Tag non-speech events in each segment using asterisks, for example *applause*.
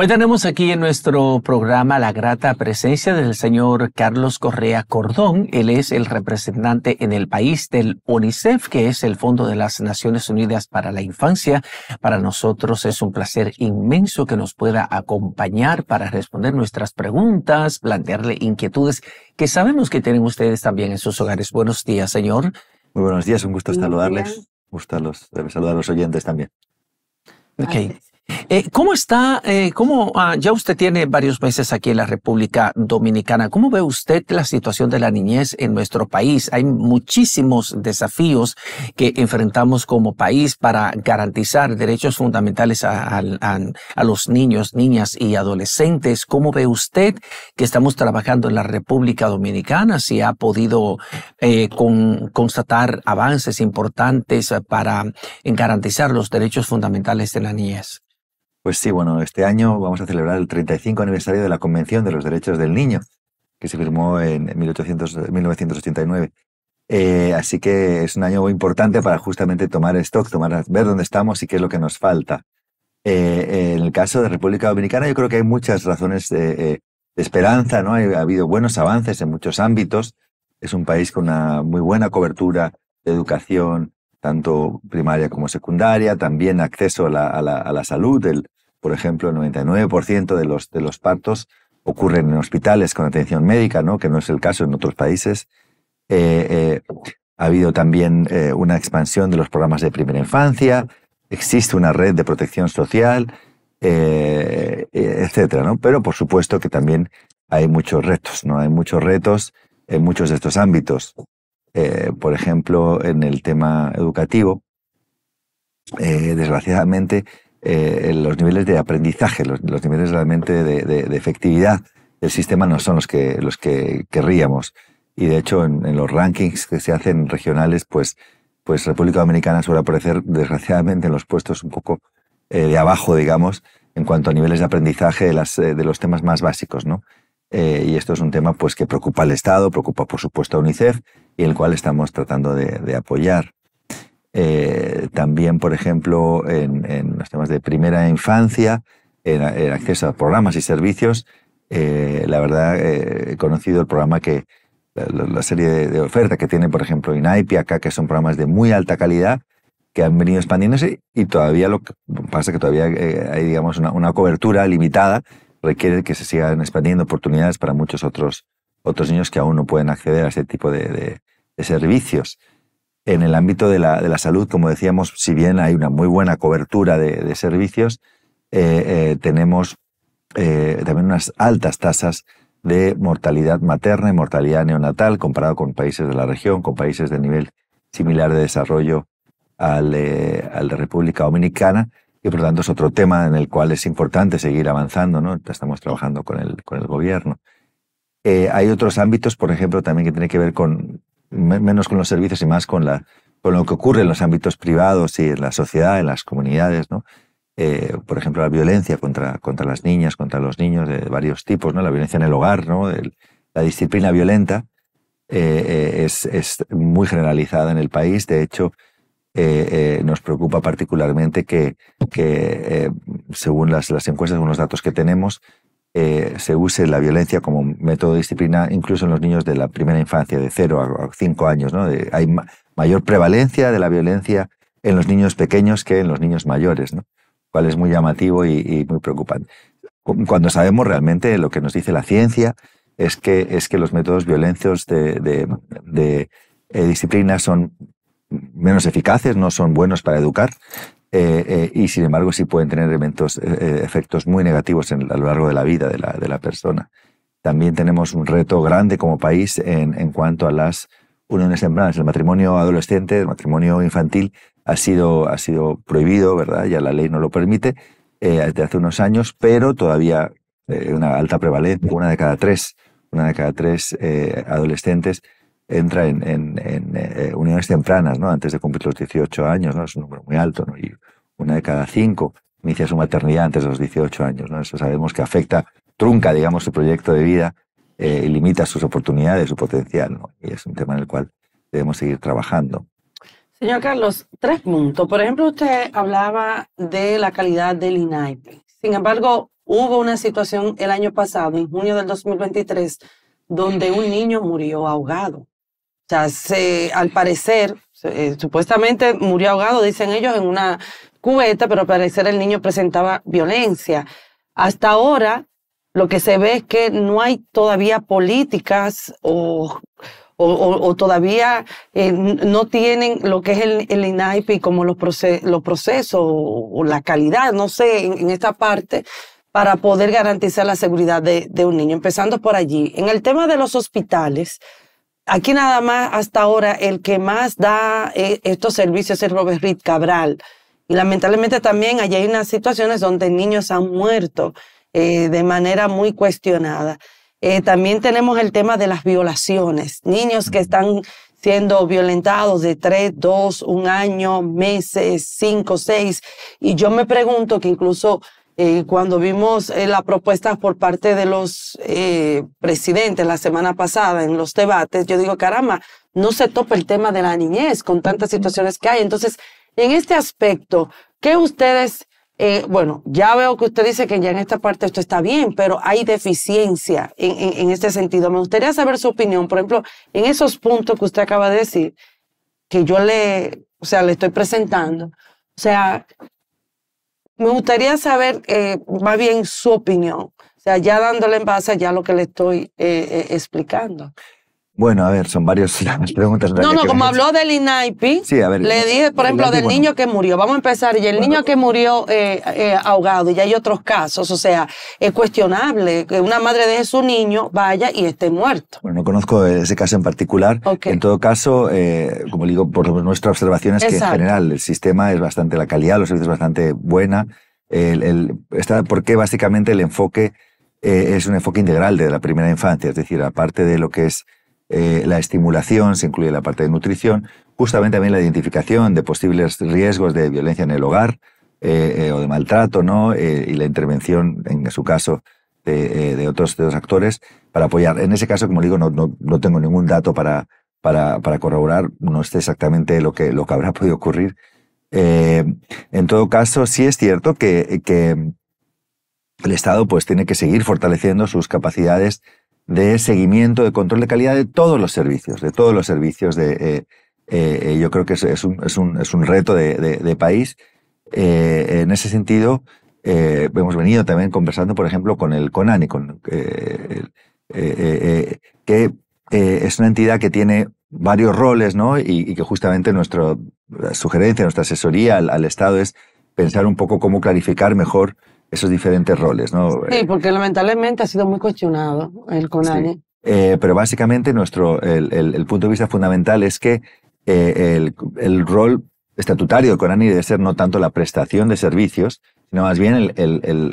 Hoy tenemos aquí en nuestro programa la grata presencia del señor Carlos Correa Cordón. Él es el representante en el país del UNICEF, que es el Fondo de las Naciones Unidas para la Infancia. Para nosotros es un placer inmenso que nos pueda acompañar para responder nuestras preguntas, plantearle inquietudes que sabemos que tienen ustedes también en sus hogares. Buenos días, señor. Muy buenos días, un gusto saludarles. Gusto eh, saludar a los oyentes también. Ok. Eh, ¿Cómo está, eh, cómo, ah, ya usted tiene varios meses aquí en la República Dominicana, ¿cómo ve usted la situación de la niñez en nuestro país? Hay muchísimos desafíos que enfrentamos como país para garantizar derechos fundamentales a, los niños, niñas y adolescentes. ¿Cómo ve usted que estamos trabajando en la República Dominicana? Si ha podido eh, constatar avances importantes para garantizar los derechos fundamentales de la niñez. Pues sí, bueno, este año vamos a celebrar el 35 aniversario de la Convención de los Derechos del Niño, que se firmó en 1800, 1989. Eh, así que es un año importante para justamente tomar stock, tomar, ver dónde estamos y qué es lo que nos falta. Eh, eh, en el caso de República Dominicana, yo creo que hay muchas razones de, esperanza, ¿no? Ha habido buenos avances en muchos ámbitos. Es un país con una muy buena cobertura de educación, tanto primaria como secundaria, también acceso a la, salud. por ejemplo, el 99% de los, partos ocurren en hospitales con atención médica, ¿no? que no es el caso en otros países. Eh, eh, ha habido también eh, una expansión de los programas de primera infancia, existe una red de protección social, etcétera, ¿no? Pero por supuesto que también hay muchos retos, ¿no? Hay muchos retos en muchos de estos ámbitos. Eh, por ejemplo, en el tema educativo, eh, desgraciadamente, eh, los niveles de aprendizaje, los, niveles realmente de, efectividad del sistema no son los que, los que querríamos. Y de hecho, en, los rankings que se hacen regionales, pues, pues República Dominicana suele aparecer, desgraciadamente, en los puestos un poco de abajo, digamos, en cuanto a niveles de aprendizaje de, las, de los temas más básicos, ¿no? y esto es un tema pues, que preocupa al Estado, preocupa por supuesto a UNICEF y el cual estamos tratando de, apoyar. Eh, también, por ejemplo, en, los temas de primera infancia, en, acceso a programas y servicios, eh, la verdad eh, he conocido el programa que, la, serie de, ofertas oferta que tiene, por ejemplo, INAIP y acá, que son programas de muy alta calidad que han venido expandiéndose y todavía lo que pasa que todavía hay, digamos, una, una cobertura limitada, requiere que se sigan expandiendo oportunidades para muchos otros otros niños que aún no pueden acceder a ese tipo de, servicios. En el ámbito de la, salud, como decíamos, si bien hay una muy buena cobertura de, servicios, eh, eh, tenemos eh, también unas altas tasas de mortalidad materna y mortalidad neonatal comparado con países de la región, con países de nivel similar de desarrollo al, la República Dominicana, y por lo tanto es otro tema en el cual es importante seguir avanzando, ¿no? Estamos trabajando con el, con el gobierno. Eh, hay otros ámbitos, por ejemplo, también que tiene que ver con menos con los servicios y más con, la, con lo que ocurre en los ámbitos privados y en la sociedad, en las comunidades, ¿no? Eh, por ejemplo, la violencia contra, contra las niñas, contra los niños de varios tipos, ¿no? La violencia en el hogar, ¿no? la disciplina violenta eh, es, muy generalizada en el país. De hecho, nos preocupa particularmente que, que según las, las encuestas, según los datos que tenemos, eh, se use la violencia como método de disciplina incluso en los niños de la primera infancia, de 0 a 5 años. ¿no? hay mayor prevalencia de la violencia en los niños pequeños que en los niños mayores, ¿no? lo cual es muy llamativo y, muy preocupante. Cuando sabemos realmente lo que nos dice la ciencia es que, es que los métodos violentos de, eh, disciplina son menos eficaces, no son buenos para educar eh, eh, y sin embargo sí pueden tener eh, efectos muy negativos a lo largo de la vida de la, persona. También tenemos un reto grande como país en, cuanto a las uniones tempranas. El matrimonio adolescente, el matrimonio infantil ha sido, ha sido prohibido, ¿verdad? Ya la ley no lo permite desde hace unos años, pero todavía una alta prevalencia, una de cada tres, una de cada tres adolescentes entra en, eh, uniones tempranas, ¿no? Antes de cumplir los 18 años, ¿no? Es un número muy alto, ¿no? Y una de cada cinco inicia su maternidad antes de los 18 años, ¿no? Eso sabemos que afecta, trunca, digamos, su proyecto de vida eh, y limita sus oportunidades, su potencial, ¿no? Y es un tema en el cual debemos seguir trabajando. Señor Carlos, tres puntos. Por ejemplo, usted hablaba de la calidad del INAIPE. Sin embargo, hubo una situación el año pasado, en junio del 2023, donde un niño murió ahogado. O sea, se, al parecer, eh, supuestamente murió ahogado, dicen ellos, en una cubeta, pero al parecer el niño presentaba violencia. Hasta ahora, lo que se ve es que no hay todavía políticas o, o, todavía eh, no tienen lo que es el, el INAIPI como los, los procesos o, la calidad, no sé, en, esta parte para poder garantizar la seguridad de, de un niño, empezando por allí. En el tema de los hospitales, aquí nada más hasta ahora el que más da eh, estos servicios es Robert Reed Cabral. Y lamentablemente también hay unas situaciones donde niños han muerto eh, de manera muy cuestionada. Eh, también tenemos el tema de las violaciones, niños que están siendo violentados de tres, dos, un año, meses, cinco, seis. Y yo me pregunto que incluso y eh, cuando vimos las eh, la propuesta por parte de los eh, presidentes la semana pasada en los debates, yo digo, caramba, no se topa el tema de la niñez con tantas situaciones que hay. Entonces, en este aspecto, ¿qué ustedes, bueno, ya veo que usted dice que ya en esta parte esto está bien, pero hay deficiencia en, en este sentido. Me gustaría saber su opinión, por ejemplo, en esos puntos que usted acaba de decir, que yo le, o sea, le estoy presentando. O sea, me gustaría saber eh, más bien su opinión, o sea, ya dándole en base a ya lo que le estoy eh, eh, explicando. Bueno, a ver, son varias las preguntas. No, no, como habló del INAIPI, le dije, por ejemplo, del niño que murió. Vamos a empezar. Y el niño que murió eh, eh, ahogado, y hay otros casos, o sea, es cuestionable que una madre deje su niño, vaya y esté muerto. Bueno, no conozco ese caso en particular. En todo caso, eh, como digo, por nuestra observación es que en general el sistema es bastante, la calidad los servicios es bastante buena. el, está, porque básicamente el enfoque es un enfoque integral de la primera infancia, es decir, aparte de lo que es eh, la estimulación, se incluye la parte de nutrición, justamente también la identificación de posibles riesgos de violencia en el hogar eh, eh, o de maltrato, ¿no? y la intervención, en su caso, de, otros, de los actores para apoyar. En ese caso, como digo, no, tengo ningún dato para, para, corroborar, no sé exactamente lo que, lo que habrá *laughs* podido ocurrir. en todo caso, sí es cierto que, que el Estado pues, tiene que seguir fortaleciendo sus capacidades de seguimiento, de control de calidad de todos los servicios, de todos los servicios. De, eh, eh, eh, yo creo que es, un, es, un, reto de, país. en ese sentido, hemos venido también conversando, por ejemplo, con el CONANI, que es una entidad que tiene varios roles, ¿no? Y, que justamente nuestra sugerencia, nuestra asesoría al, al Estado es pensar un poco cómo clarificar mejor esos diferentes roles, ¿no? Sí, eh, porque lamentablemente ha sido muy cuestionado el Conani. Eh, pero básicamente nuestro, el, punto de vista fundamental es que eh, el, rol estatutario del CONANI debe ser no tanto la prestación de servicios, sino más bien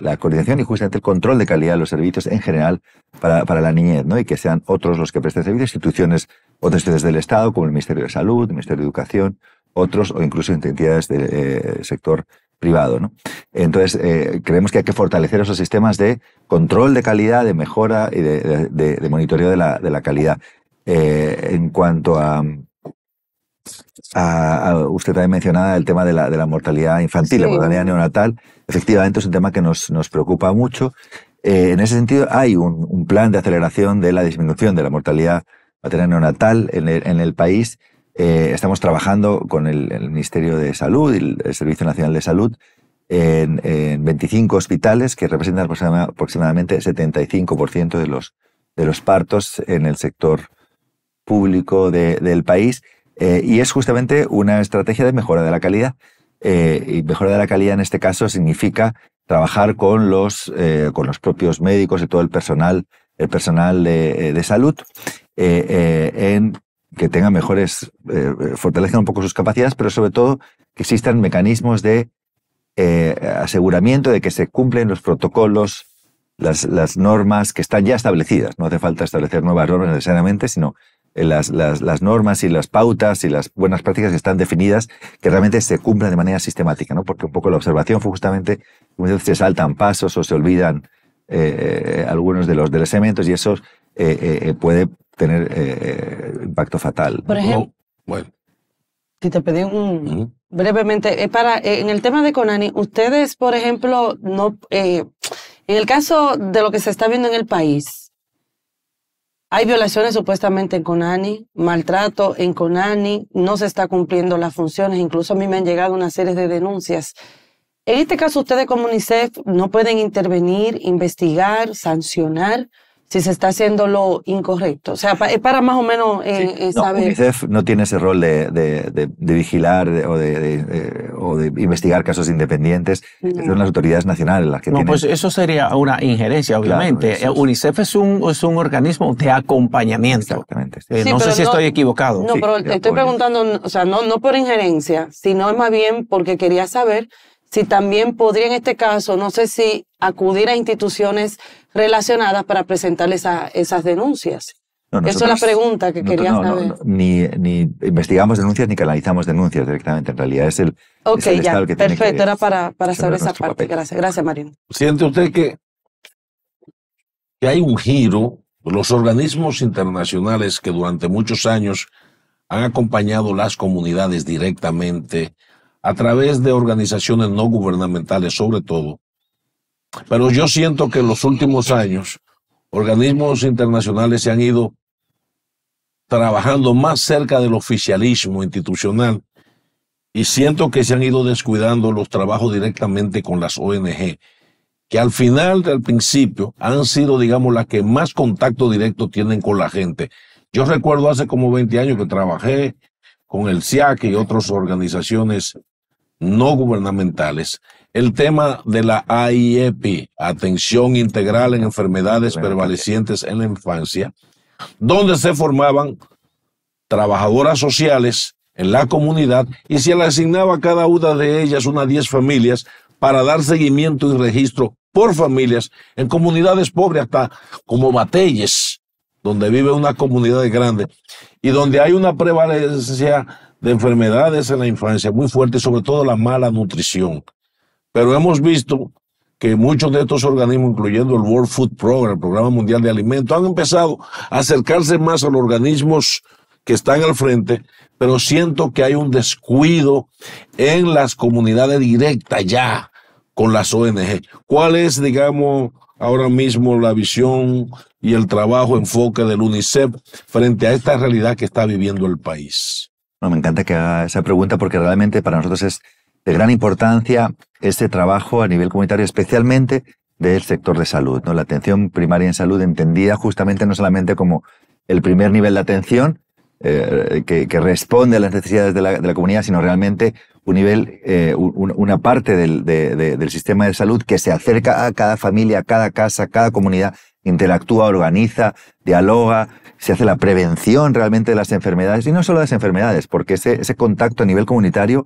la coordinación y justamente el control de calidad de los servicios en general para, para la niñez, ¿no? Y que sean otros los que presten servicios, instituciones, otras instituciones del Estado, como el Ministerio de Salud, el Ministerio de Educación, otros o incluso entidades del sector privado. Entonces, eh, creemos que hay que fortalecer esos sistemas de control de calidad, de mejora y de, monitoreo de la, calidad. Eh, en cuanto a, usted también mencionaba el tema de la, mortalidad infantil, la mortalidad neonatal, efectivamente es un tema que nos, preocupa mucho. Eh, en ese sentido, hay un, plan de aceleración de la disminución de la mortalidad materna neonatal en el país eh, estamos trabajando con el, Ministerio de Salud y el Servicio Nacional de Salud en, 25 hospitales que representan aproximadamente 75% de los, de los partos en el sector público del país. Eh, y es justamente una estrategia de mejora de la calidad. Eh, y mejora de la calidad en este caso significa trabajar con los, con los propios médicos y todo el personal, el personal de, de salud en que tengan mejores, eh, eh, fortalezcan un poco sus capacidades, pero sobre todo que existan mecanismos de eh, aseguramiento de que se cumplen los protocolos, las, normas que están ya establecidas. No hace falta establecer nuevas normas necesariamente, sino las, las, normas y las pautas y las buenas prácticas que están definidas, que realmente se cumplan de manera sistemática, ¿no? Porque un poco la observación fue justamente, veces se saltan pasos o se olvidan algunos de los, de elementos y eso puede tener eh, eh, impacto fatal. Por ejemplo, bueno. si te pedí un... Brevemente, para, eh, en el tema de Conani, ustedes, por ejemplo, no... Eh, en el caso de lo que se está viendo en el país, hay violaciones supuestamente en Conani, maltrato en Conani, no se está cumpliendo las funciones, incluso a mí me han llegado una serie de denuncias. En este caso, ustedes como UNICEF no pueden intervenir, investigar, sancionar si se está haciendo lo incorrecto. O sea, es para más o menos eh, eh, saber. No, UNICEF no tiene ese rol de, de, de, vigilar o de, eh, o de investigar casos independientes. Son las autoridades nacionales las que no, Pues eso sería una injerencia, obviamente. UNICEF es un, es un organismo de acompañamiento. Exactamente. no sé si estoy equivocado. No, pero estoy preguntando, o sea, no, no por injerencia, sino más bien porque quería saber si también podría en este caso, no sé si acudir a instituciones relacionadas para presentarles esas denuncias. Esa es la pregunta que quería saber. ni, ni, investigamos denuncias ni canalizamos denuncias directamente. En realidad es el, es el ya, Estado que perfecto, tiene era para, para saber esa parte. Gracias, gracias Marino. ¿Siente usted que, que hay un giro? Los organismos internacionales que durante muchos años han acompañado las comunidades directamente a través de organizaciones no gubernamentales sobre todo. Pero yo siento que en los últimos años organismos internacionales se han ido trabajando más cerca del oficialismo institucional y siento que se han ido descuidando los trabajos directamente con las ONG, que al final, del principio, han sido, digamos, las que más contacto directo tienen con la gente. Yo recuerdo hace como 20 años que trabajé con el CIAC y otras organizaciones no gubernamentales, el tema de la AIEPI, e Atención Integral en Enfermedades Prevalecientes en la Infancia, donde se formaban trabajadoras sociales en la comunidad y se le asignaba a cada una de ellas unas 10 familias para dar seguimiento y registro por familias en comunidades pobres, hasta como Batelles, donde vive una comunidad grande y donde hay una prevalencia de enfermedades en la infancia muy fuerte, sobre todo la mala nutrición. Pero hemos visto que muchos de estos organismos, incluyendo el World Food Program, el Programa Mundial de Alimentos, han empezado a acercarse más a los organismos que están al frente, pero siento que hay un descuido en las comunidades directas ya con las ONG. ¿Cuál es, digamos, ahora mismo la visión y el trabajo, enfoque del UNICEF frente a esta realidad que está viviendo el país? No, me encanta que haga esa pregunta porque realmente para nosotros es de gran importancia este trabajo a nivel comunitario, especialmente del sector de salud. ¿no? La atención primaria en salud entendida justamente no solamente como el primer nivel de atención eh, que, responde a las necesidades de la, comunidad, sino realmente un nivel, eh, una parte del, del sistema de salud que se acerca a cada familia, a cada casa, a cada comunidad, interactúa, organiza, dialoga, se hace la prevención realmente de las enfermedades, y no solo de las enfermedades, porque ese, contacto a nivel comunitario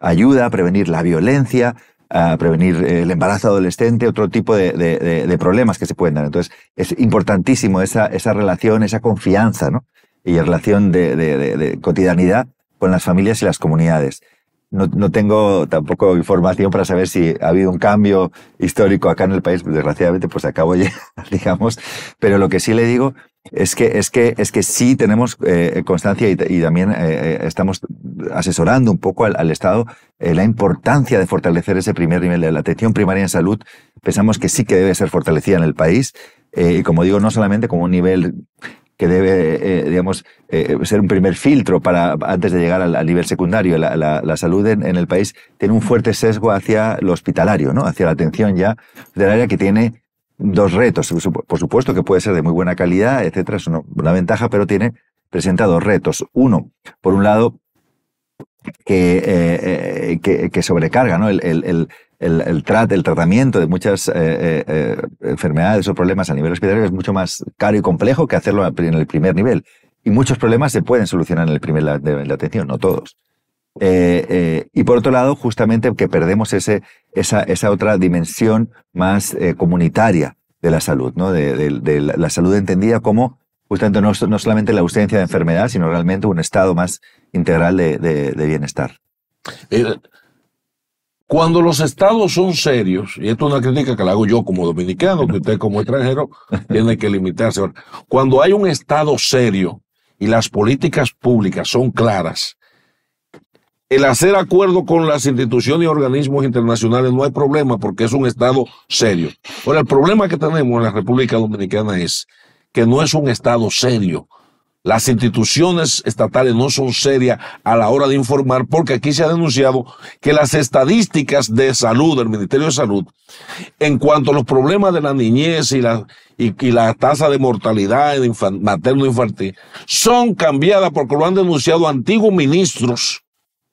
ayuda a prevenir la violencia, a prevenir eh, el embarazo adolescente, otro tipo de, problemas que se pueden dar. Entonces, es importantísimo esa, relación, esa confianza ¿no? y relación de cotidianidad con las familias y las comunidades no, tengo tampoco información para saber si ha habido un cambio histórico acá en el país. Desgraciadamente, pues acabo *laughs* ya, digamos. Pero lo que sí le digo es que, es que, es que sí tenemos eh, constancia y, también eh, eh, estamos asesorando un poco al, Estado la importancia de fortalecer ese primer nivel de la atención primaria en salud. Pensamos que sí que debe ser fortalecida en el país. y como digo, no solamente como un nivel que debe, eh, digamos, eh, ser un primer filtro para, antes de llegar al, nivel secundario. La, salud en, el país tiene un fuerte sesgo hacia lo hospitalario, ¿no? Hacia la atención ya del área que tiene dos retos. Por supuesto que puede ser de muy buena calidad, etcétera, es una, ventaja, pero tiene, presenta dos retos. Uno, por un lado, que, eh, sobrecarga ¿no? el, el, el, tratamiento de muchas eh, eh, eh, enfermedades o problemas a nivel hospitalario es mucho más caro y complejo que hacerlo en el primer nivel. Y muchos problemas se pueden solucionar en el primer nivel de atención, no todos. y por otro lado, justamente que perdemos ese, esa, otra dimensión más comunitaria de la salud, ¿no? de, la salud entendida como justamente no, solamente la ausencia de enfermedad, sino realmente un estado más integral de, de bienestar. Cuando los estados son serios, y esto es una crítica que la hago yo como dominicano, que usted como extranjero *laughs* tiene que limitarse. Cuando hay un estado serio y las políticas públicas son claras, el hacer acuerdo con las instituciones y organismos internacionales no hay problema porque es un estado serio. Ahora, el problema que tenemos en la República Dominicana es que no es un estado serio las instituciones estatales no son serias a la hora de informar porque aquí se ha denunciado que las estadísticas de salud del Ministerio de Salud en cuanto a los problemas de la niñez y la, y, la tasa de mortalidad materno-infantil son cambiadas porque lo han denunciado antiguos ministros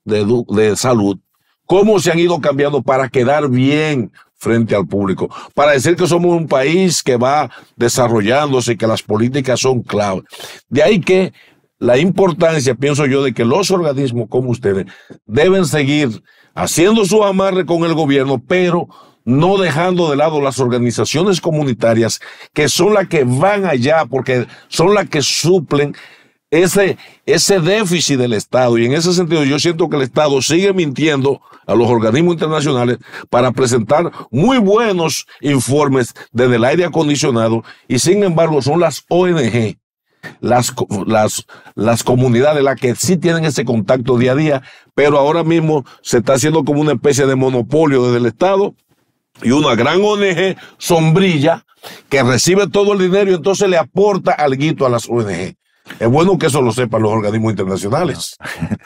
de, de salud cómo se han ido cambiando para quedar bien, frente al público, para decir que somos un país que va desarrollándose y que las políticas son clave. De ahí que la importancia, pienso yo, de que los organismos como ustedes deben seguir haciendo su amarre con el gobierno, pero no dejando de lado las organizaciones comunitarias, que son las que van allá, porque son las que suplen ese, ese déficit del Estado. Y en ese sentido yo siento que el Estado sigue mintiendo a los organismos internacionales para presentar muy buenos informes desde el aire acondicionado y sin embargo son las ONG. Las, las, las comunidades, las que sí tienen ese contacto día a día, pero ahora mismo se está haciendo como una especie de monopolio desde el Estado y una gran ONG sombrilla que recibe todo el dinero y entonces le aporta algo a las ONG. Es bueno que eso lo sepan los organismos internacionales. *laughs*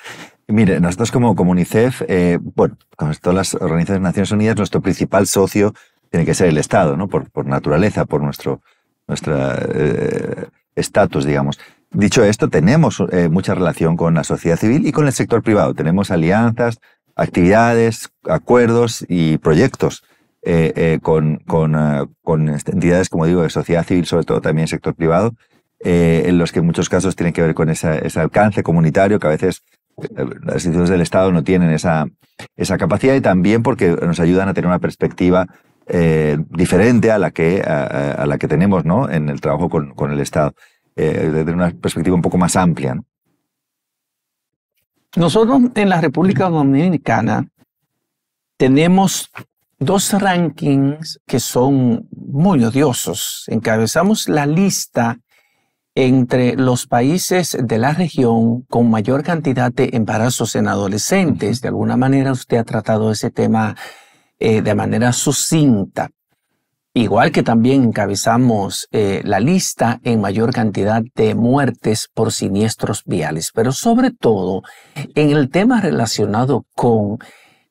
Mire, nosotros como, UNICEF, eh, bueno, como todas las organizaciones de Naciones Unidas, nuestro principal socio tiene que ser el Estado, ¿no? Por, naturaleza, por nuestro eh, estatus, digamos. Dicho esto, tenemos eh, mucha relación con la sociedad civil y con el sector privado. Tenemos alianzas, actividades, acuerdos y proyectos con, con, entidades, como digo, de sociedad civil, sobre todo también sector privado, eh, en los que en muchos casos tienen que ver con ese alcance comunitario que a veces eh, las instituciones del Estado no tienen esa, capacidad y también porque nos ayudan a tener una perspectiva eh, diferente a la que, a, la que tenemos ¿no? en el trabajo con, el Estado, eh, una perspectiva un poco más amplia. Nosotros en la República Dominicana tenemos dos rankings que son muy odiosos. Encabezamos la lista entre los países de la región con mayor cantidad de embarazos en adolescentes. De alguna manera usted ha tratado ese tema eh, de manera sucinta. Igual que también encabezamos eh, la lista en mayor cantidad de muertes por siniestros viales, pero sobre todo en el tema relacionado con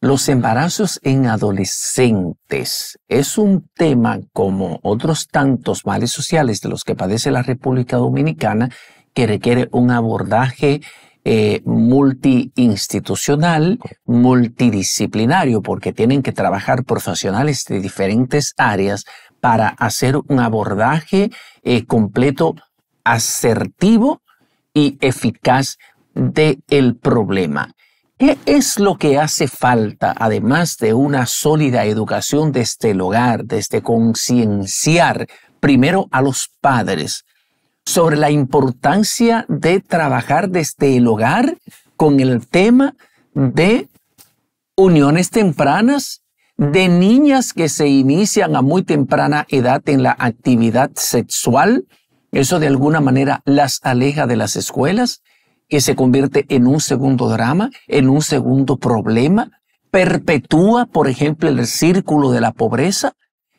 los embarazos en adolescentes es un tema como otros tantos males sociales de los que padece la República Dominicana que requiere un abordaje eh, multiinstitucional, multidisciplinario, porque tienen que trabajar profesionales de diferentes áreas para hacer un abordaje eh, completo, asertivo y eficaz del problema. ¿Qué es lo que hace falta, además de una sólida educación desde el este hogar, desde este concienciar primero a los padres sobre la importancia de trabajar desde el hogar con el tema de uniones tempranas, de niñas que se inician a muy temprana edad en la actividad sexual, eso de alguna manera las aleja de las escuelas, que se convierte en un segundo drama, en un segundo problema, perpetúa, por ejemplo, el círculo de la pobreza.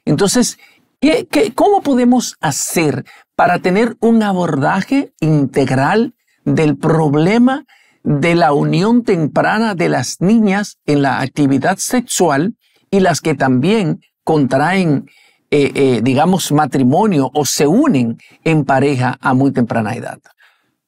Entonces, ¿qué, cómo podemos hacer para tener un abordaje integral del problema de la unión temprana de las niñas en la actividad sexual y las que también contraen, eh, eh, digamos, matrimonio o se unen en pareja a muy temprana edad?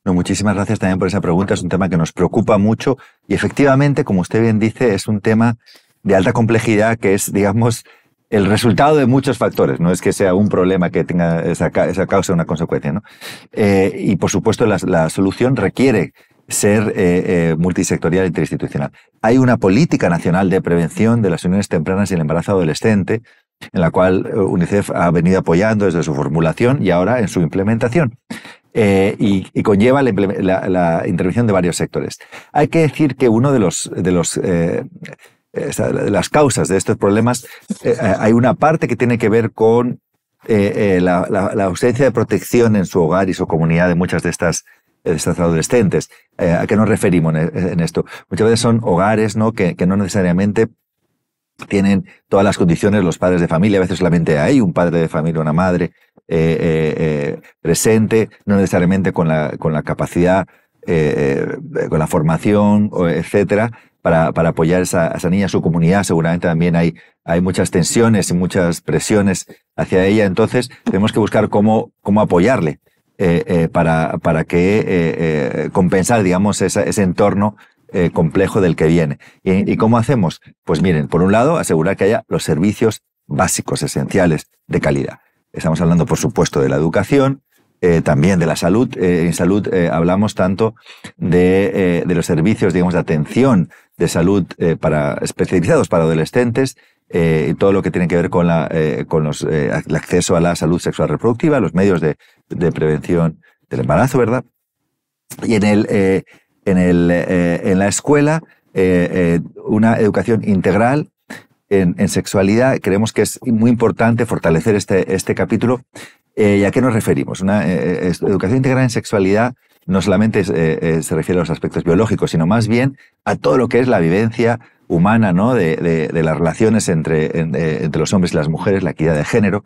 No, muchísimas gracias también por esa pregunta. Es un tema que nos preocupa mucho y efectivamente, como usted bien dice, es un tema de alta complejidad que es, digamos, el resultado de muchos factores. No es que sea un problema que tenga esa, causa causa una consecuencia. ¿no? Eh, y por supuesto, la, solución requiere ser eh, eh, multisectorial e interinstitucional. Hay una política nacional de prevención de las uniones tempranas y el embarazo adolescente en la cual eh, UNICEF ha venido apoyando desde su formulación y ahora en su implementación. Eh, y, conlleva la, intervención de varios sectores. Hay que decir que uno de los, de los eh, las causas de estos problemas, hay una parte que tiene que ver con la, ausencia de protección en su hogar y su comunidad de muchas de estas estas adolescentes. ¿A qué nos referimos en esto? Muchas veces son hogares ¿no? que no necesariamente tienen todas las condiciones los padres de familia, a veces solamente hay un padre de familia, una madre eh, eh, eh, presente, no necesariamente con la, con la capacidad, con la formación, etcétera, para, para apoyar a esa, niña, su comunidad. Seguramente también hay, hay muchas tensiones y muchas presiones hacia ella. Entonces, tenemos que buscar cómo, cómo apoyarle para, para que compensar, digamos, ese entorno eh, complejo del que viene. ¿Y, cómo hacemos? Pues miren, por un lado, asegurar que haya los servicios básicos, esenciales, de calidad. Estamos hablando, por supuesto, de la educación, eh, también de la salud. Eh, en salud hablamos tanto de, los servicios, digamos, de atención de salud para especializados para adolescentes y todo lo que tiene que ver con, la, con los, el acceso a la salud sexual reproductiva, los medios de, de prevención del embarazo, ¿verdad? Y en el, en, el, eh, en la escuela eh, eh, una educación integral en, sexualidad. Creemos que es muy importante fortalecer este, este capítulo. ¿Y a qué nos referimos? Una educación integral en sexualidad no solamente se refiere a los aspectos biológicos, sino más bien a todo lo que es la vivencia humana, ¿no? de, de, las relaciones entre, entre los hombres y las mujeres, la equidad de género,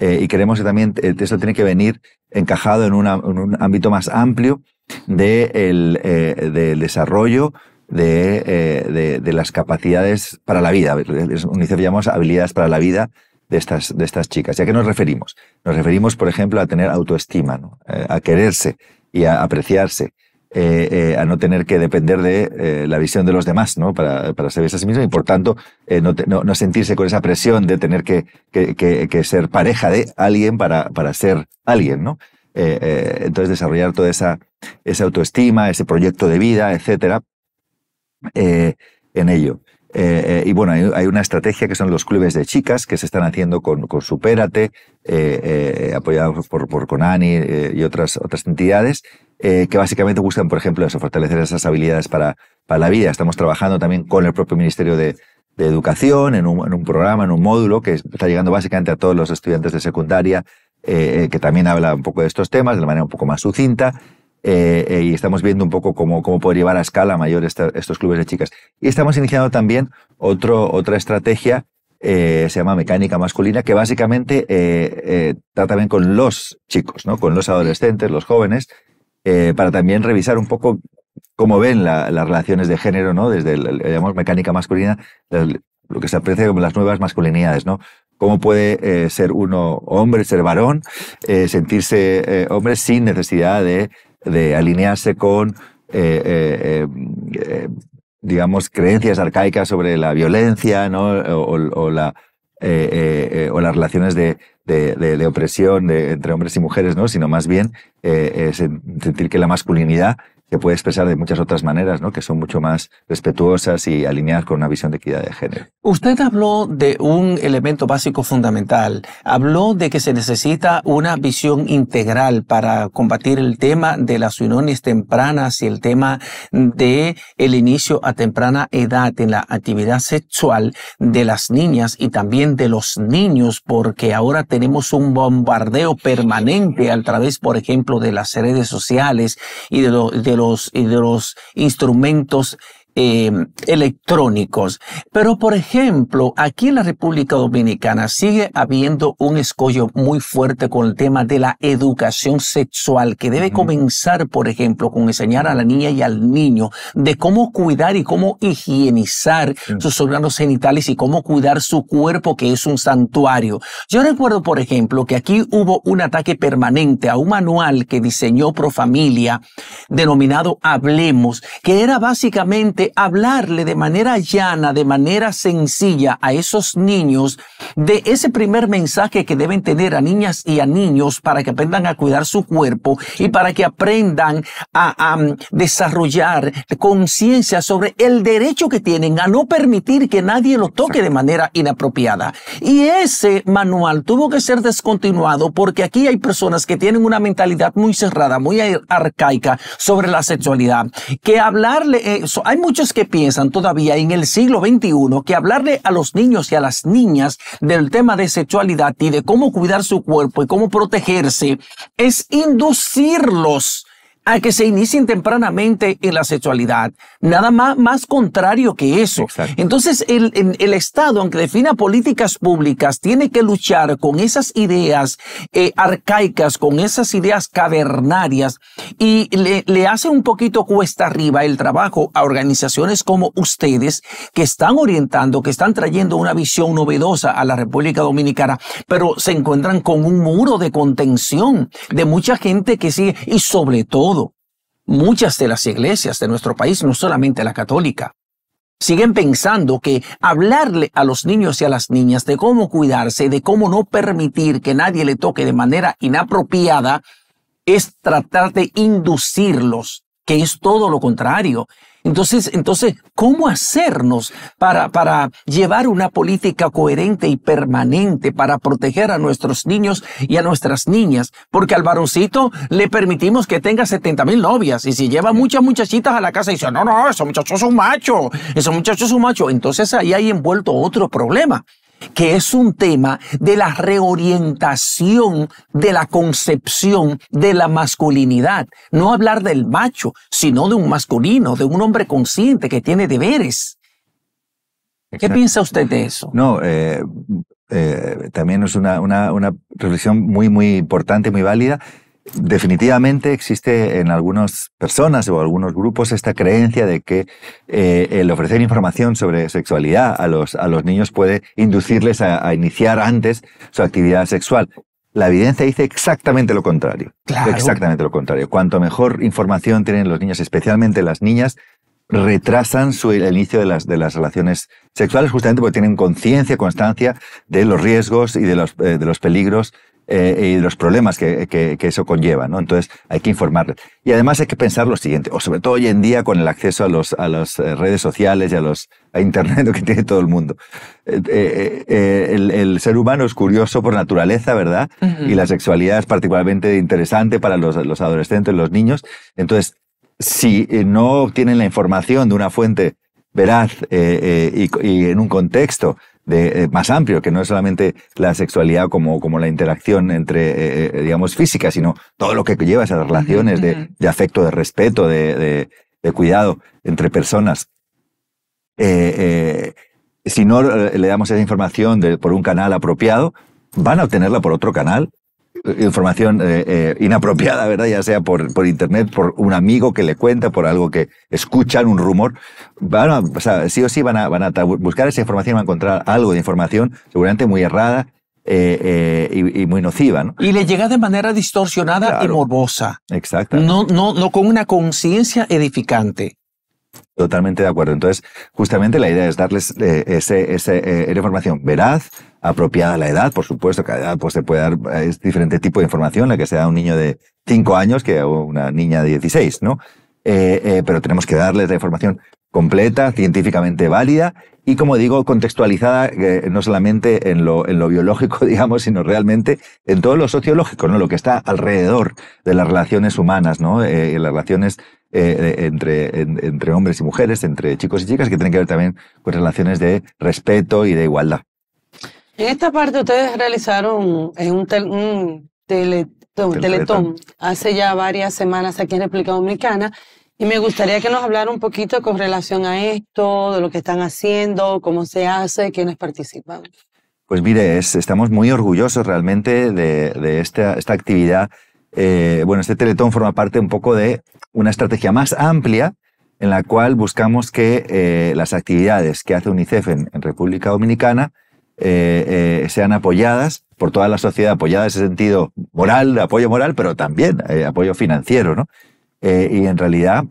eh, y creemos que también eh, esto tiene que venir encajado en, un ámbito más amplio de eh, del desarrollo de, las capacidades para la vida. UNICEF habilidades para la vida de estas, de estas chicas. ¿Y a qué nos referimos? Nos referimos, por ejemplo, a tener autoestima, a quererse y a apreciarse eh, eh, a no tener que depender de eh, la visión de los demás para, para a sí y por tanto no, sentirse con esa presión de tener que, ser pareja de alguien para, para ser alguien. ¿no? entonces desarrollar toda esa, esa autoestima, ese proyecto de vida, etcétera, en ello. y bueno, hay, una estrategia que son los clubes de chicas que se están haciendo con, con Supérate, apoyados por, por Conani y otras, otras entidades, eh, que básicamente buscan, por ejemplo, eso, fortalecer esas habilidades para, para la vida. Estamos trabajando también con el propio Ministerio de, Educación en un, en un, programa, en un módulo que está llegando básicamente a todos los estudiantes de secundaria, eh, eh, que también habla un poco de estos temas de manera un poco más sucinta. y estamos viendo un poco cómo, cómo poder llevar a escala mayor estos clubes de chicas. Y estamos iniciando también otro, otra estrategia se llama Mecánica Masculina, que básicamente trata también con los chicos, ¿no? con los adolescentes, los jóvenes, eh, para también revisar un poco cómo ven las relaciones de género, ¿no? Desde, llamamos mecánica masculina, lo que se aprecia como las nuevas masculinidades, ¿no? Cómo puede eh, ser uno hombre, ser varón, eh, sentirse hombre sin necesidad de, alinearse con digamos, creencias arcaicas sobre la violencia ¿no? o, o las relaciones de, de, de, opresión de, entre hombres y mujeres, ¿no? sino más bien eh, eh sentir que la masculinidad se puede expresar de muchas otras maneras, ¿no? que son mucho más respetuosas y alineadas con una visión de equidad de género. Usted habló de un elemento básico fundamental, habló de que se necesita una visión integral para combatir el tema de las uniones tempranas y el tema de el inicio a temprana edad en la actividad sexual de las niñas y también de los niños, porque ahora tenemos un bombardeo permanente a través, por ejemplo, de las redes sociales y de, los de los, de los instrumentos Em, electrónicos. Pero, por ejemplo, aquí en la República Dominicana sigue habiendo un escollo muy fuerte con el tema de la educación sexual, que debe comenzar, por ejemplo, con enseñar a la niña y al niño de cómo cuidar y cómo higienizar sus órganos genitales y cómo cuidar su cuerpo, que es un santuario. Yo recuerdo, por ejemplo, que aquí hubo un ataque permanente a un manual que diseñó Profamilia, denominado Hablemos, que era básicamente hablarle de manera llana, de manera sencilla a esos niños de ese primer mensaje que deben tener a niñas y a niños para que aprendan a cuidar su cuerpo y para que aprendan a, mm, desarrollar conciencia sobre el derecho que tienen a no permitir que nadie lo toque de manera inapropiada. Y ese manual tuvo que ser descontinuado porque aquí hay personas que tienen una mentalidad muy cerrada, muy arcaica sobre la sexualidad, que hablarle, eh, hay muchos que piensan todavía en el siglo XXI que hablarle a los niños y a las niñas del tema de sexualidad y de cómo cuidar su cuerpo y cómo protegerse es inducirlos que se inicien tempranamente en la sexualidad. Nada más, más contrario que eso. Entonces, el, Estado, aunque defina políticas públicas, tiene que luchar con esas ideas eh, arcaicas, con esas ideas cavernarias, y le, le hace un poquito cuesta arriba el trabajo a organizaciones como ustedes, que están orientando, que están trayendo una visión novedosa a la República Dominicana, pero se encuentran con un muro de contención de mucha gente que sigue, y sobre todo, muchas de las iglesias de nuestro país, no solamente la católica, siguen pensando que hablarle a los niños y a las niñas de cómo cuidarse, de cómo no permitir que nadie le toque de manera inapropiada, es tratar de inducirlos, que es todo lo contrario. Entonces, entonces ¿cómo hacernos para, para llevar una política coherente y permanente para proteger a nuestros niños y a nuestras niñas? Porque al varoncito le permitimos que tenga 70 mil novias y si lleva muchas muchachitas a la casa y dice, no, no, esos muchachos son macho esos muchachos son macho entonces ahí hay envuelto otro problema que es un tema de la reorientación de la concepción de la masculinidad. No hablar del macho, sino de un masculino, de un hombre consciente que tiene deberes. ¿Qué piensa usted de eso? No, eh, eh, también es una, una reflexión muy, muy importante, muy válida definitivamente existe en algunas personas o algunos grupos esta creencia de que eh, el ofrecer información sobre sexualidad a los, a los niños puede inducirles a, iniciar antes su actividad sexual. La evidencia dice exactamente lo contrario. Exactamente lo contrario. Cuanto mejor información tienen los niños, especialmente las niñas, retrasan su, el inicio de las, de las relaciones sexuales justamente porque tienen conciencia, constancia de los riesgos y de los, eh, de los peligros eh, y los problemas que, eso conlleva, ¿no? Entonces hay que informarles. Y además hay que pensar lo siguiente, o sobre todo hoy en día con el acceso a, los, a las eh, redes sociales y a, los, a Internet *laughs* lo que tiene todo el mundo. Eh, el, ser humano es curioso por naturaleza, ¿verdad? Y la sexualidad es particularmente interesante para los, los adolescentes, los niños. Entonces, si no obtienen la información de una fuente veraz y, en un contexto eh, más amplio, que no es solamente la sexualidad como, como la interacción entre, eh, eh, digamos, física, sino todo lo que lleva esas relaciones de, afecto, de respeto, de, cuidado entre personas. si no le damos esa información por un canal apropiado, van a obtenerla por otro canal información eh, eh, inapropiada, ¿verdad? Ya sea por, por internet, por un amigo que le cuenta, por algo que escuchan, un rumor, van o sea, sí o sí van a, van a buscar esa información, van a encontrar algo de información seguramente muy errada eh, y, muy nociva, ¿no? Y le llega de manera distorsionada y morbosa. Exacto. No, no, no con una conciencia edificante. Totalmente de acuerdo. Entonces, justamente la idea es darles esa eh, ese, ese, eh, información veraz, apropiada a la edad, por supuesto, cada edad pues, se puede dar eh, es diferente tipo de información, la que sea un niño de 5 años que una niña de 16, ¿no? pero tenemos que darles la información completa, científicamente válida y, como digo, contextualizada eh, no solamente en lo, biológico, *laughs* digamos, sino realmente en todo lo sociológico, ¿no? lo que está alrededor de las relaciones humanas, ¿no? Eh, las relaciones eh, entre, entre hombres y mujeres, entre chicos y chicas, que tienen que ver también con relaciones de respeto y de igualdad. En esta parte ustedes realizaron eh, un, teletón, teletón hace ya varias semanas aquí en República Dominicana y me gustaría que nos hablara un poquito con relación a esto, de lo que están haciendo, cómo se hace, quiénes participan. Pues mire, estamos muy orgullosos realmente de, esta, actividad. Eh, bueno, este Teletón forma parte un poco de una estrategia más amplia en la cual buscamos que eh, las actividades que hace UNICEF en, República Dominicana eh, sean apoyadas por toda la sociedad, apoyadas en ese sentido moral, apoyo moral, pero también apoyo financiero, ¿no? Eh, y en realidad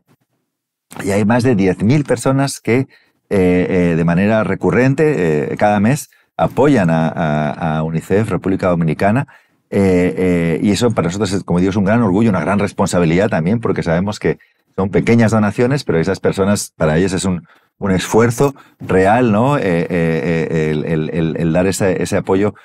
ya hay más de 10.000 personas que eh, eh, de manera recurrente cada mes apoyan a, UNICEF República Dominicana y eso para nosotros, es como digo, es un gran orgullo, una gran responsabilidad también porque sabemos que son pequeñas donaciones, pero esas personas, para ellas es un, esfuerzo real, ¿no? el, dar ese, apoyo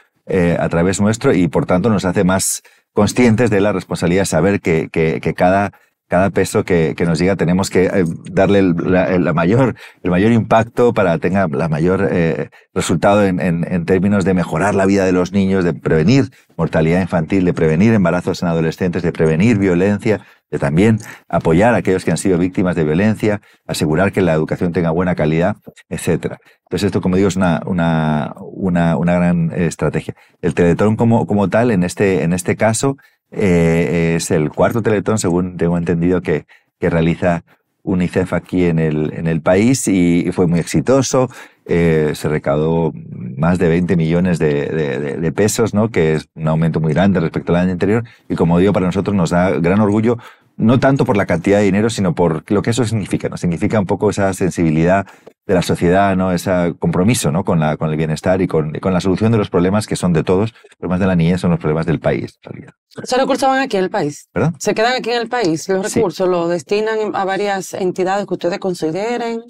a través nuestro y por tanto nos hace más conscientes de la responsabilidad, saber que cada cada peso que, nos llega tenemos que eh, darle el, la, mayor, el mayor impacto para tenga la mayor eh, resultado en, términos de mejorar la vida de los niños, de prevenir mortalidad infantil, de prevenir embarazos en adolescentes, de prevenir violencia, de también apoyar a aquellos que han sido víctimas de violencia, asegurar que la educación tenga buena calidad, etc. Entonces esto, como digo, es una, una, una, una gran eh, estrategia. El Teletón como, como tal, en este, en este caso, eh, es el cuarto teletón, según tengo entendido, que, realiza UNICEF aquí en el, en el país y, fue muy exitoso. Eh, se recaudó más de 20 millones de, de, pesos, ¿no? que es un aumento muy grande respecto al año anterior. Y como digo, para nosotros nos da gran orgullo no tanto por la cantidad de dinero, sino por lo que eso significa, ¿no? Significa un poco esa sensibilidad de la sociedad, ¿no? Ese compromiso, ¿no? Con, la, con el bienestar y con, la solución de los problemas que son de todos. Los problemas de la niñez son los problemas del país, en realidad. recursos van aquí en el país? verdad ¿Se quedan aquí en el país? ¿Los recursos los destinan a varias entidades que ustedes consideren?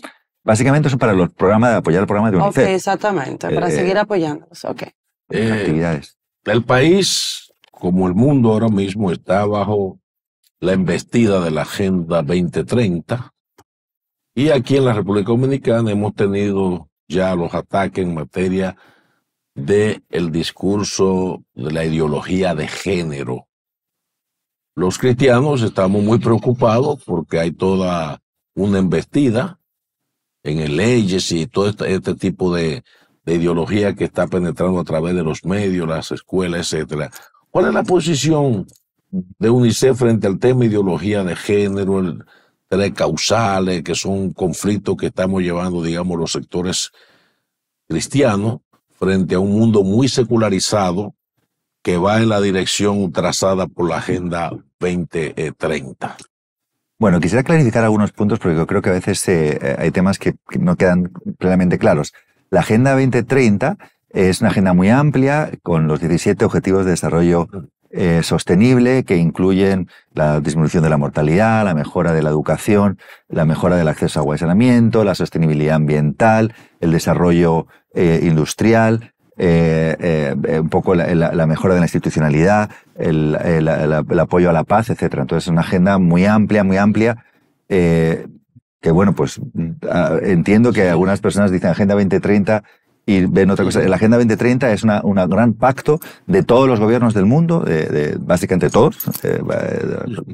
Básicamente son para los programas de apoyar el programa de UNICEF. Okay, exactamente, para eh, seguir apoyándolos, actividades. Eh, el país, como el mundo ahora mismo, está bajo la embestida de la Agenda 2030. Y aquí en la República Dominicana hemos tenido ya los ataques en materia del el discurso de la ideología de género. Los cristianos estamos muy preocupados porque hay toda una embestida en el leyes y todo este, este tipo de, ideología que está penetrando a través de los medios, las escuelas, etcétera. ¿Cuál es la posición de UNICEF frente al tema ideología de género, el, tres causales, que son conflictos que estamos llevando, digamos, los sectores cristianos frente a un mundo muy secularizado que va en la dirección trazada por la Agenda 2030. Bueno, quisiera clarificar algunos puntos porque yo creo que a veces eh, hay temas que, no quedan plenamente claros. La Agenda 2030 es una agenda muy amplia con los 17 Objetivos de Desarrollo eh, sostenible que incluyen la disminución de la mortalidad, la mejora de la educación, la mejora del acceso a agua y saneamiento, la sostenibilidad ambiental, el desarrollo eh, industrial, eh, un poco la, mejora de la institucionalidad, el, apoyo a la paz, etc. Entonces es una agenda muy amplia, muy amplia, que bueno, pues mm, ah, entiendo que algunas personas dicen Agenda 2030 y ven otra cosa. La Agenda 2030 es un gran pacto de todos los gobiernos del mundo, de, básicamente todos, eh,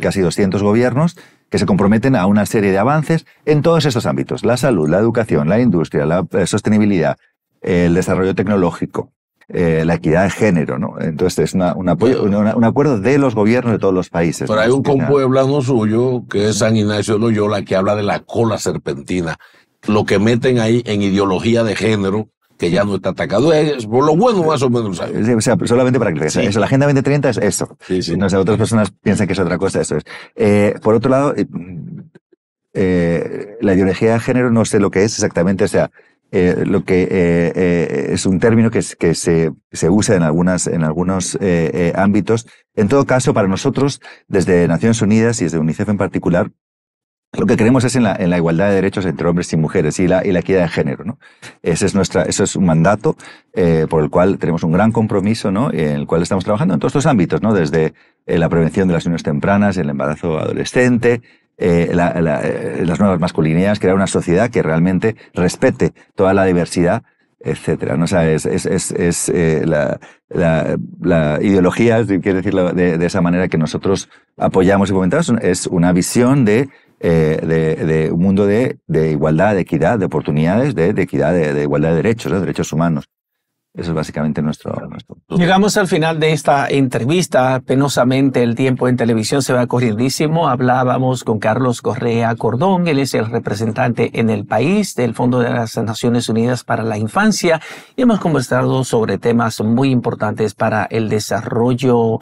casi 200 gobiernos, que se comprometen a una serie de avances en todos estos ámbitos. La salud, la educación, la industria, la eh, sostenibilidad, el desarrollo tecnológico, eh, la equidad de género, ¿no? Entonces es una, un, acuerdo de los gobiernos de todos los países. Pero hay un compueblano suyo, que es San Ignacio Loyola, que habla de la cola serpentina. Lo que meten ahí en ideología de género, que ya no está atacado. Es por lo bueno más o menos. O sea, solamente para que la Agenda 2030 es eso. otras personas piensan que es otra cosa, eso es. Eh, por otro lado, eh, eh, la ideología de género no sé lo que es exactamente, o sea, lo que es un término que, que se, se, usa en, algunas, en algunos ámbitos. En todo caso, para nosotros, desde Naciones Unidas y desde UNICEF en particular, lo que creemos es en la, igualdad de derechos entre hombres y mujeres y la, equidad de género. ¿no? Ese es nuestra, eso es un mandato eh, por el cual tenemos un gran compromiso ¿no? en el cual estamos trabajando en todos estos ámbitos, ¿no? desde eh, la prevención de las uniones tempranas, el embarazo adolescente, eh, las nuevas masculinidades, crear una sociedad que realmente respete toda la diversidad etcétera. ¿no? es, la, ideología, si decirlo de, esa manera, que nosotros apoyamos y comentamos, es una visión de eh, de, de, un mundo de, de, igualdad, de equidad, de oportunidades, de, de equidad, de, igualdad de derechos, de derechos humanos. Eso es básicamente nuestro, Llegamos al final de esta entrevista. Penosamente el tiempo en televisión se va corriendísimo. Hablábamos con Carlos Correa Cordón. Él es el representante en el país del Fondo de las Naciones Unidas para la Infancia. Y hemos conversado sobre temas muy importantes para el desarrollo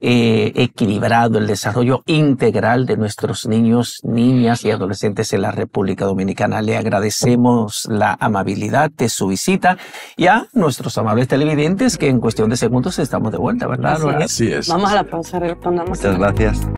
eh, equilibrado, el desarrollo integral de nuestros niños, niñas y adolescentes en la República Dominicana. Le agradecemos la amabilidad de su visita y a nuestros amables televidentes que en cuestión de segundos estamos de vuelta, ¿verdad? Así es. Vamos a la pausa, retornamos. Muchas gracias.